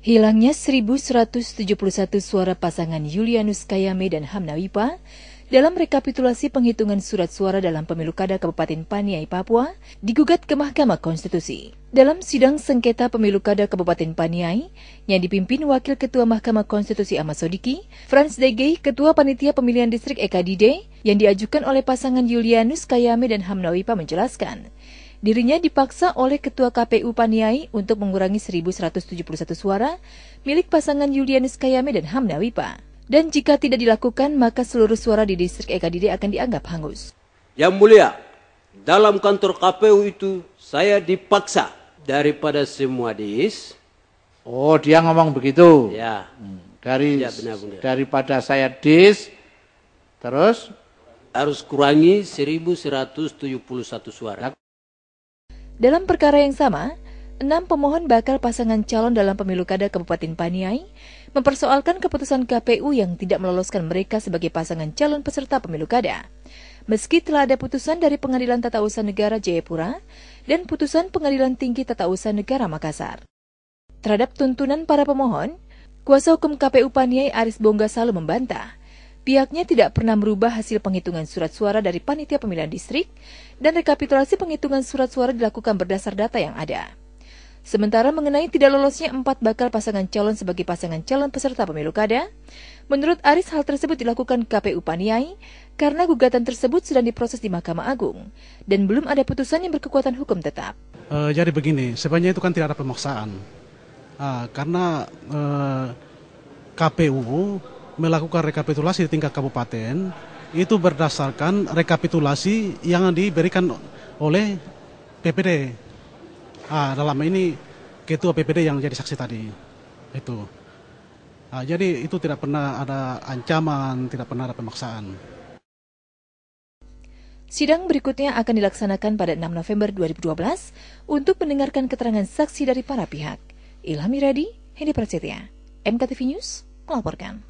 Hilangnya 1.171 suara pasangan Yulianus Kayame dan Hamnawipa dalam rekapitulasi penghitungan surat suara dalam pemilu kada Kabupaten Paniai, Papua digugat ke Mahkamah Konstitusi. Dalam sidang sengketa pemilu kada Kabupaten Paniai yang dipimpin Wakil Ketua Mahkamah Konstitusi Ahmad Sodiki, Franz Degei Ketua Panitia Pemilihan Distrik Eka yang diajukan oleh pasangan Yulianus Kayame dan Hamnawipa menjelaskan, Dirinya dipaksa oleh Ketua KPU Paniai untuk mengurangi 1.171 suara milik pasangan Yulianis Kayame dan Hamna Wipa. Dan jika tidak dilakukan, maka seluruh suara di distrik Eka akan dianggap hangus. Yang mulia, dalam kantor KPU itu saya dipaksa daripada semua dis. Oh, dia ngomong begitu. Ya. Hmm, dari ya, benar, benar. daripada saya dis, terus harus kurangi 1171 suara. Dalam perkara yang sama, enam pemohon bakal pasangan calon dalam pemilu kada Kabupaten Paniai mempersoalkan keputusan KPU yang tidak meloloskan mereka sebagai pasangan calon peserta pemilu kada. Meski telah ada putusan dari Pengadilan Tata Usaha Negara Jayapura dan putusan Pengadilan Tinggi Tata Usaha Negara Makassar. Terhadap tuntunan para pemohon, kuasa hukum KPU Paniai Aris Bongga selalu membantah Pihaknya tidak pernah merubah hasil penghitungan surat suara dari panitia pemilihan distrik dan rekapitulasi penghitungan surat suara dilakukan berdasar data yang ada. Sementara mengenai tidak lolosnya empat bakal pasangan calon sebagai pasangan calon peserta pemilu kada, menurut Aris hal tersebut dilakukan KPU Paniai karena gugatan tersebut sedang diproses di Mahkamah Agung dan belum ada putusan yang berkekuatan hukum tetap. E, jadi begini, sebenarnya itu kan tidak ada pemaksaan. Ah, karena e, eh, KPU melakukan rekapitulasi di tingkat kabupaten itu berdasarkan rekapitulasi yang diberikan oleh PPD. Ah, dalam ini ketua PPD yang jadi saksi tadi. Itu. Ah, jadi itu tidak pernah ada ancaman, tidak pernah ada pemaksaan. Sidang berikutnya akan dilaksanakan pada 6 November 2012 untuk mendengarkan keterangan saksi dari para pihak. Ilham Iradi, Hendy Prasetya, MKTV News melaporkan.